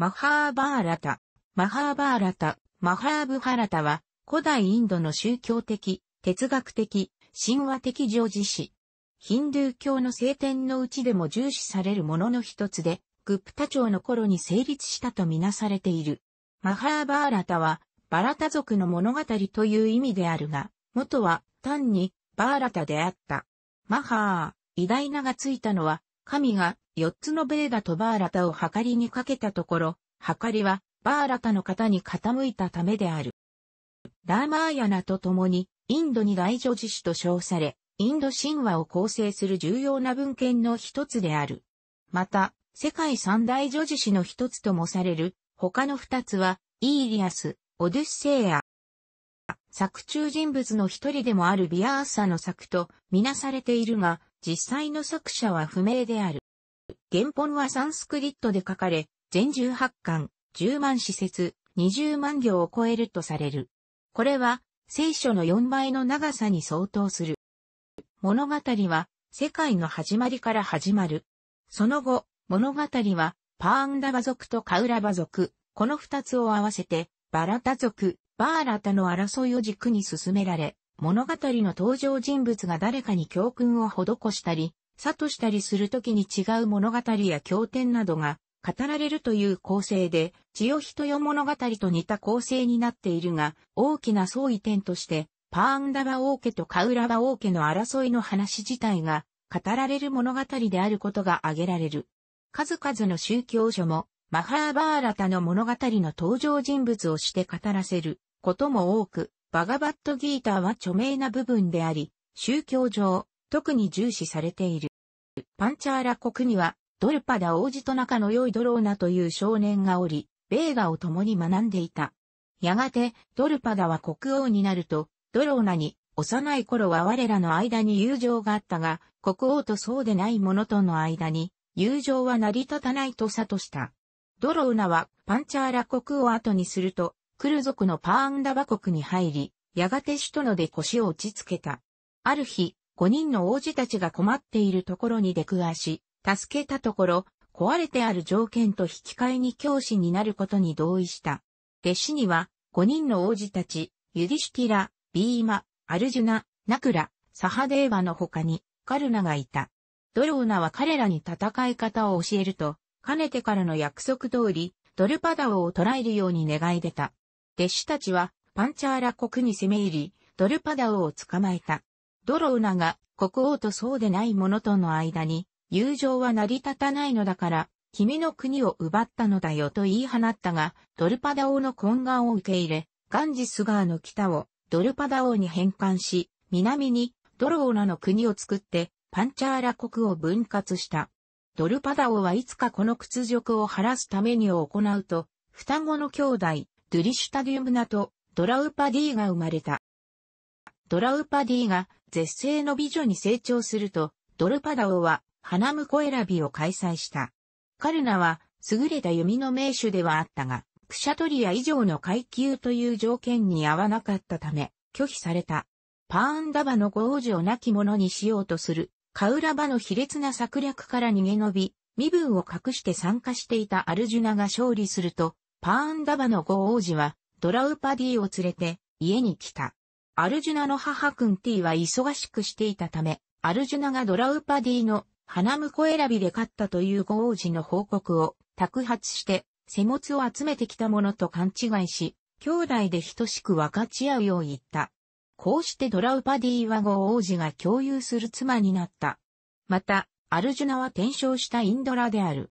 マハーバーラタ。マハーバーラタ、マハーブハラタは、古代インドの宗教的、哲学的、神話的常事史。ヒンドゥー教の聖典のうちでも重視されるものの一つで、グプタ朝の頃に成立したとみなされている。マハーバーラタは、バラタ族の物語という意味であるが、元は単にバーラタであった。マハー、偉大ながついたのは、神が4つのベーダとバーラタを計りにかけたところ、計りはバーラタの型に傾いたためである。ラーマーヤナと共に、インドに大女子史と称され、インド神話を構成する重要な文献の一つである。また、世界三大女子史の一つともされる、他の二つは、イーリアス、オデュッセイア。作中人物の一人でもあるビアーサの作とみなされているが、実際の作者は不明である。原本はサンスクリットで書かれ、全18巻、10万施設、20万行を超えるとされる。これは、聖書の4倍の長さに相当する。物語は、世界の始まりから始まる。その後、物語は、パーンダバ族とカウラバ族、この二つを合わせて、バラタ族、バーラタの争いを軸に進められ、物語の登場人物が誰かに教訓を施したり、悟したりするときに違う物語や経典などが語られるという構成で、千代人よ物語と似た構成になっているが、大きな相違点として、パーンダバ王家とカウラバ王家の争いの話自体が語られる物語であることが挙げられる。数々の宗教書もマハーバーラタの物語の登場人物をして語らせることも多く、バガバットギーターは著名な部分であり、宗教上、特に重視されている。パンチャーラ国には、ドルパダ王子と仲の良いドローナという少年がおり、ベーガを共に学んでいた。やがて、ドルパダは国王になると、ドローナに、幼い頃は我らの間に友情があったが、国王とそうでない者との間に、友情は成り立たないと悟した。ドローナは、パンチャーラ国王後にすると、クル族のパーンダバ国に入り、やがて首都ので腰を打ちつけた。ある日、5人の王子たちが困っているところに出くわし、助けたところ、壊れてある条件と引き換えに教師になることに同意した。弟子には、5人の王子たち、ユディシュティラ、ビーマ、アルジュナ、ナクラ、サハデーバの他に、カルナがいた。ドローナは彼らに戦い方を教えると、かねてからの約束通り、ドルパダオを捕らえるように願い出た。弟子たちはパンチャーラ国に攻め入り、ドルパダオを捕まえた。ドロウナが国王とそうでない者との間に、友情は成り立たないのだから、君の国を奪ったのだよと言い放ったが、ドルパダ王の懇願を受け入れ、ガンジス川の北をドルパダ王に返還し、南にドローナの国を作って、パンチャーラ国を分割した。ドルパダ王はいつかこの屈辱を晴らすために行うと、双子の兄弟、ドゥリシュタ・デュムナとドラウパディが生まれた。ドラウパディが絶世の美女に成長すると、ドルパダオは花婿選びを開催した。カルナは優れた弓の名手ではあったが、クシャトリア以上の階級という条件に合わなかったため、拒否された。パーンダバの五王子を亡き者にしようとする、カウラバの卑劣な策略から逃げ延び、身分を隠して参加していたアルジュナが勝利すると、パーンダバの五王子は、ドラウパディを連れて、家に来た。アルジュナの母クンティは忙しくしていたため、アルジュナがドラウパディの花婿選びで勝ったという五王子の報告を託発して、背物を集めてきたものと勘違いし、兄弟で等しく分かち合うよう言った。こうしてドラウパディは五王子が共有する妻になった。また、アルジュナは転生したインドラである。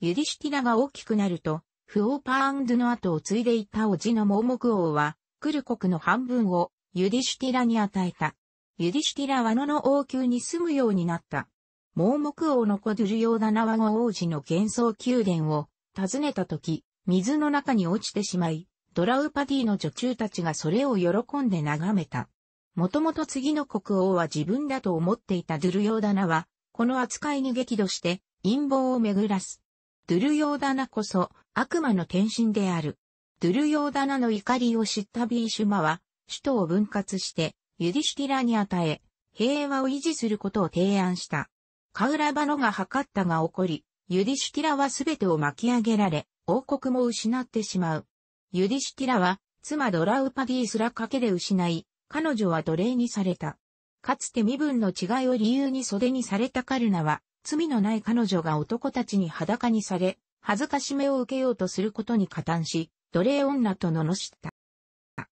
ユディシティナが大きくなると、フオーパーンドゥの後を継いでいた叔父の盲目王は、クル国の半分をユディシュティラに与えた。ユディシュティラは野の王宮に住むようになった。盲目王のコドゥルヨーダナワゴ王子の幻想宮殿を訪ねた時、水の中に落ちてしまい、ドラウパディの女中たちがそれを喜んで眺めた。もともと次の国王は自分だと思っていたドゥルヨーダナは、この扱いに激怒して陰謀を巡らす。ドゥルヨーダナこそ、悪魔の転身である。ドゥルヨーダナの怒りを知ったビーシュマは、首都を分割して、ユディシティラに与え、平和を維持することを提案した。カウラバノが測ったが起こり、ユディシティラはすべてを巻き上げられ、王国も失ってしまう。ユディシティラは、妻ドラウパディすら賭けで失い、彼女は奴隷にされた。かつて身分の違いを理由に袖にされたカルナは、罪のない彼女が男たちに裸にされ、恥ずかしめを受けようとすることに加担し、奴隷女と罵った。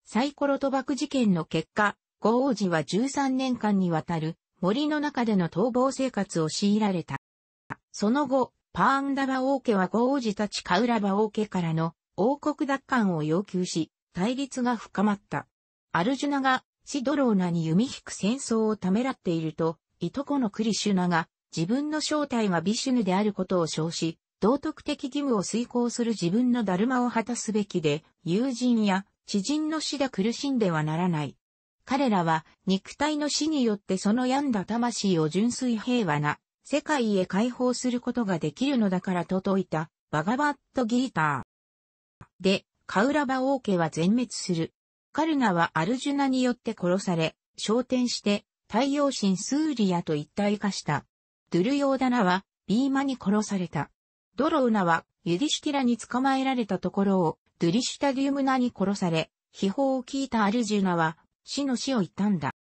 サイコロ賭博事件の結果、ゴ王子は13年間にわたる森の中での逃亡生活を強いられた。その後、パーンダバ王家はゴ王子たちカウラバ王家からの王国奪還を要求し、対立が深まった。アルジュナがシドローナに弓引く戦争をためらっていると、いとこのクリシュナが自分の正体はビシュヌであることを称し、道徳的義務を遂行する自分のダルマを果たすべきで、友人や知人の死で苦しんではならない。彼らは肉体の死によってその病んだ魂を純粋平和な世界へ解放することができるのだからと説いたバガバットギーター。で、カウラバ王家は全滅する。カルナはアルジュナによって殺され、昇天して太陽神スーリアと一体化した。ドゥルヨーダナはビーマに殺された。ドロウナはユディシュティラに捕まえられたところをドゥリシュタディウムナに殺され、秘宝を聞いたアルジュナは死の死を悼んだ。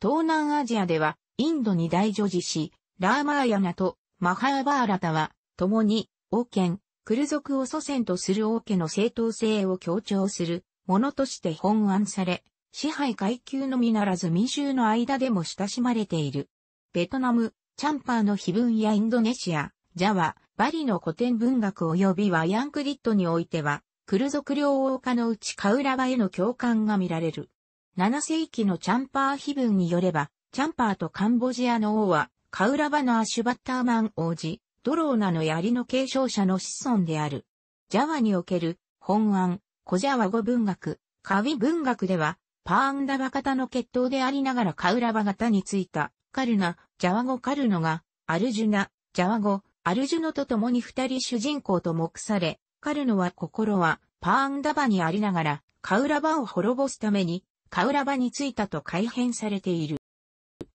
東南アジアではインドに大女児し、ラーマーヤナとマハーバーラタは共に王権、クル族を祖先とする王家の正当性を強調するものとして本案され、支配階級のみならず民衆の間でも親しまれている。ベトナム、チャンパーの碑文やインドネシア、ジャワ、バリの古典文学及びはヤンクリットにおいては、クル族領王家のうちカウラバへの共感が見られる。7世紀のチャンパー碑文によれば、チャンパーとカンボジアの王は、カウラバのアシュバッターマン王子、ドローナの槍の継承者の子孫である。ジャワにおける、本案、コジャワ語文学、カウィ文学では、パーンダバ型の血統でありながらカウラバ型についた、カルナ、ジャワ語カルノが、アルジュナ、ジャワ語、アルジュノと共に二人主人公と目され、カルノは心はパーンダバにありながら、カウラバを滅ぼすために、カウラバに着いたと改変されている。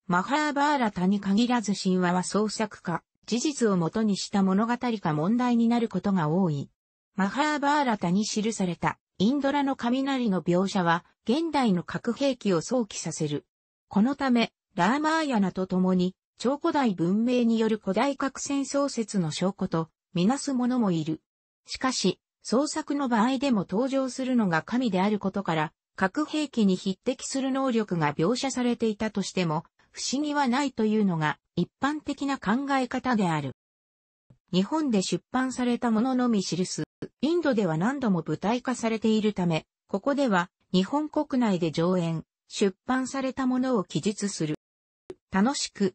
マハーバーラタに限らず神話は創作か、事実をもとにした物語か問題になることが多い。マハーバーラタに記されたインドラの雷の描写は現代の核兵器を想起させる。このため、ラーマーヤナと共に超古代文明による古代核戦争説の証拠とみなす者もいる。しかし、創作の場合でも登場するのが神であることから、核兵器に匹敵する能力が描写されていたとしても、不思議はないというのが一般的な考え方である。日本で出版されたもののみ記す、インドでは何度も舞台化されているため、ここでは日本国内で上演、出版されたものを記述する。楽しく、